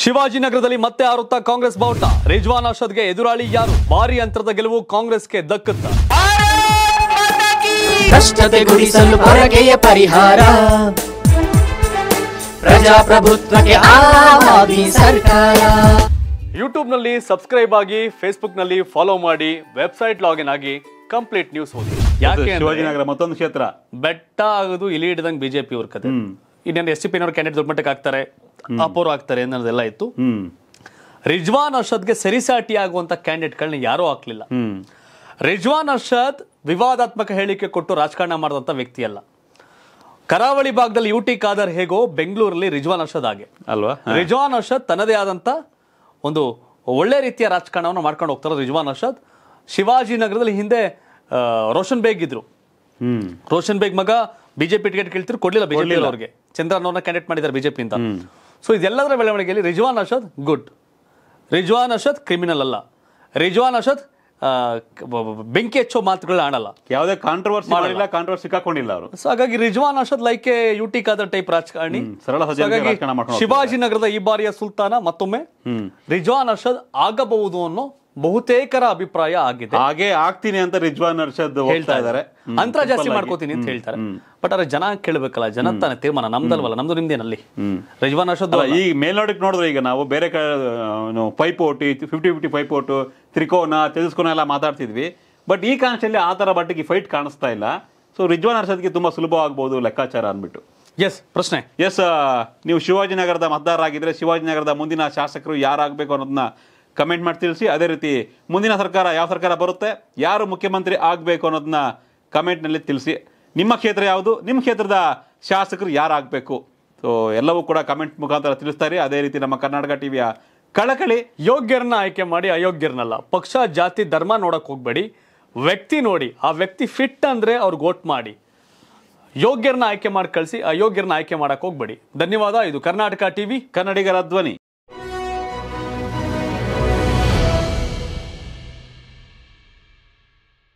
ಶಿವಾಜಿನಗರದಲ್ಲಿ ಮತ್ತೆ ಆರುತ್ತಾ ಕಾಂಗ್ರೆಸ್ ಬಾವುಟ ರಿಜ್ವಾನ್ ಅರ್ಷದ್ಗೆ ಎದುರಾಳಿ ಯಾರು ಭಾರಿ ಅಂತರದ ಗೆಲುವು ಕಾಂಗ್ರೆಸ್ಗೆ ದಕ್ಕುತ್ತ ಕಷ್ಟತೆ ಗುಡಿಸಲು ಪರಿಹಾರ ಯೂಟ್ಯೂಬ್ನಲ್ಲಿ ಸಬ್ಸ್ಕ್ರೈಬ್ ಆಗಿ ಫೇಸ್ಬುಕ್ ನಲ್ಲಿ ಫಾಲೋ ಮಾಡಿ ವೆಬ್ಸೈಟ್ ಲಾಗಿನ್ ಆಗಿ ಕಂಪ್ಲೀಟ್ ನ್ಯೂಸ್ ಓದಿ ಯಾಕೆ ಶಿವಾಜಿನಗರ ಮತ್ತೊಂದು ಕ್ಷೇತ್ರ ಬೆಟ್ಟ ಆಗೋದು ಇಲ್ಲಿ ಹಿಡಿದಂಗೆ ಬಿಜೆಪಿ ಅವ್ರ ಕತೆ ಇನ್ನೇನು ಎಸ್ ಸಿ ಪಿ ಕ್ಯಾಂಡಿಡೇಟ್ ದೊಡ್ಡ ಮಟ್ಟಕ್ಕೆ ಆಗ್ತಾರೆ ಅಪೂರ್ವ ಅನ್ನೋದೆಲ್ಲ ಇತ್ತು ರಿಜ್ವಾನ್ ಅರ್ಷದ್ಗೆ ಸರಿಸಾಟಿ ಆಗುವಂತ ಕ್ಯಾಂಡಿಡೇಟ್ಗಳನ್ನ ಯಾರೂ ಹಾಕ್ಲಿಲ್ಲ ರಿಜ್ವಾನ್ ಅರ್ಷದ್ ವಿವಾದಾತ್ಮಕ ಹೇಳಿಕೆ ಕೊಟ್ಟು ರಾಜಕಾರಣ ಮಾಡಿದಂತ ವ್ಯಕ್ತಿ ಅಲ್ಲ ಕರಾವಳಿ ಭಾಗದಲ್ಲಿ ಯು ಟಿ ಖಾದರ್ ಹೇಗೋ ಬೆಂಗಳೂರಲ್ಲಿ ರಿಜ್ವಾನ್ ಅರ್ಷದ್ ಹಾಗೆ ಅಲ್ವಾ ರಿಜ್ವಾನ್ ಅರ್ಷದ್ ತನ್ನದೇ ಆದಂತ ಒಂದು ಒಳ್ಳೆ ರೀತಿಯ ರಾಜಕಾರಣವನ್ನು ಮಾಡ್ಕೊಂಡು ಹೋಗ್ತಾರೆ ರಿಜ್ವಾನ್ ಅರ್ಷದ್ ಶಿವಾಜಿನಗರದಲ್ಲಿ ಹಿಂದೆ ರೋಷನ್ ಬೇಗ್ ಇದ್ರು ರೋಷನ್ ಬೇಗ್ ಮಗ ಬಿಜೆಪಿ ಟಿಕೆಟ್ ಕೇಳ್ತಿರು ಕೊಡ್ಲಿಲ್ಲ ಬಿಜೆಪಿ ಅವ್ರಿಗೆ ಚಂದ್ರನವ್ರನ್ನ ಅವ್ರನ್ನ ಕ್ಯಾಂಡಿಡೇಟ್ ಮಾಡಿದ್ದಾರೆ ಅಂತ ಸೊ ಇದೆಲ್ಲದರ ಬೆಳವಣಿಗೆಯಲ್ಲಿ ರಿಜ್ವಾನ್ ಅರ್ಷದ್ ಗುಡ್ ರಿಜ್ವಾನ್ ಅರ್ಷದ್ ಕ್ರಿಮಿನಲ್ ಅಲ್ಲ ರಿಜ್ವಾನ್ ಅರ್ಷದ್ ಬೆಂಕಿ ಹೆಚ್ಚೋ ಮಾತುಗಳ ಆಡಲ್ಲ ಯಾವುದೇ ಕಾಂಟ್ರವರ್ಸಿ ಮಾಡಿಲ್ಲ ಕಾಂಟ್ರವರ್ಸಿ ಸಿಕ್ಕಾಕೊಂಡಿಲ್ಲ ಅವರು ಸೊ ಹಾಗಾಗಿ Rizwan Arshad like UT Khader type ರಾಜಕಾರಣಿ ಸರಳ ಶಿವಾಜಿನಗರದ ಈ ಬಾರಿಯ ಸುಲ್ತಾನ ಮತ್ತೊಮ್ಮೆ ರಿಜ್ವಾನ್ ಅರ್ಷದ್ ಆಗಬಹುದು ಅನ್ನೋ ಬಹುತೇಕರ ಅಭಿಪ್ರಾಯ ಆಗಿದೆ ಹಾಗೆ ಆಗ್ತೀನಿ ಅಂತ ರಿಜ್ವಾನ್ ಅರ್ಷದ್ ಹೇಳ್ತಾ ಇದಾರೆ ಅಂತರ ಜಾಸ್ತಿ ಮಾಡ್ಕೋತೀನಿ ಅಂತ ಹೇಳ್ತಾರೆ ಬಟ್ ಅದ್ರ ಜನ ಕೇಳಬೇಕಲ್ಲ ಜನ ತಾನೇ ತೀರ್ಮಾನ ನಮ್ದಲ್ವಲ್ಲ ನಮ್ದು ನಿಮ್ದೇನಲ್ಲಿ ರಿಜ್ವಾನ್ ಅರ್ಷದ್ ಈ ಮೇಲ್ನೋಡಕ್ ನೋಡಿದ್ರೆ ಈಗ ನಾವು ಬೇರೆ ಕಡೆ ಪೈಪೋಟಿ ಫಿಫ್ಟಿ ಫಿಫ್ಟಿ ಪೈಪೋಟು ತ್ರಿಕೋನ ತಿಳಿಸ್ಕೋನ ಎಲ್ಲ ಮಾತಾಡ್ತಿದ್ವಿ ಬಟ್ ಈ ಕಾನ್ಸ್ಟಲ್ಲಿ ಆ ತರ ಬಟ್ಟೆಗೆ ಫೈಟ್ ಕಾಣಿಸ್ತಾ ಇಲ್ಲ ಸೊ ರಿಜ್ವಾನ್ ಅರ್ಷದ್ಗೆ ಸುಲಭ ಸುಲಭವಾಗ್ಬೋದು ಲೆಕ್ಕಾಚಾರ ಅಂದ್ಬಿಟ್ಟು ಎಸ್ ಪ್ರಶ್ನೆ ಎಸ್ ನೀವು ಶಿವಾಜಿನಗರದ ಆಗಿದ್ರೆ ಶಿವಾಜಿನಗರದ ಮುಂದಿನ ಶಾಸಕರು ಯಾರಾಗಬೇಕು ಅನ್ನೋದನ್ನ ಕಮೆಂಟ್ ಮಾಡಿ ತಿಳಿಸಿ ಅದೇ ರೀತಿ ಮುಂದಿನ ಸರ್ಕಾರ ಯಾವ ಸರ್ಕಾರ ಬರುತ್ತೆ ಯಾರು ಮುಖ್ಯಮಂತ್ರಿ ಆಗಬೇಕು ಅನ್ನೋದನ್ನ ಕಮೆಂಟ್ನಲ್ಲಿ ತಿಳಿಸಿ ನಿಮ್ಮ ಕ್ಷೇತ್ರ ಯಾವುದು ನಿಮ್ಮ ಕ್ಷೇತ್ರದ ಶಾಸಕರು ಯಾರಾಗಬೇಕು ಸೊ ಎಲ್ಲವೂ ಕೂಡ ಕಮೆಂಟ್ ಮುಖಾಂತರ ತಿಳಿಸ್ತಾರೆ ಅದೇ ರೀತಿ ನಮ್ಮ ಕರ್ನಾಟಕ ಟಿವಿಯ ಕಳಕಳಿ ಯೋಗ್ಯರನ್ನ ಆಯ್ಕೆ ಮಾಡಿ ಅಯೋಗ್ಯರನ್ನಲ್ಲ ಪಕ್ಷ ಜಾತಿ ಧರ್ಮ ನೋಡಕ್ಕೆ ಹೋಗಬೇಡಿ ವ್ಯಕ್ತಿ ನೋಡಿ ಆ ವ್ಯಕ್ತಿ ಫಿಟ್ ಅಂದರೆ ಅವ್ರಿಗೆ ಓಟ್ ಮಾಡಿ ಯೋಗ್ಯರನ್ನ ಆಯ್ಕೆ ಮಾಡಿ ಕಳಿಸಿ ಅಯೋಗ್ಯರನ್ನ ಆಯ್ಕೆ ಮಾಡೋಕ್ಕೆ ಹೋಗ್ಬೇಡಿ ಧನ್ಯವಾದ ಇದು ಕರ್ನಾಟಕ ಟಿವಿ ಕನ್ನಡಿಗರ ಧ್ವನಿ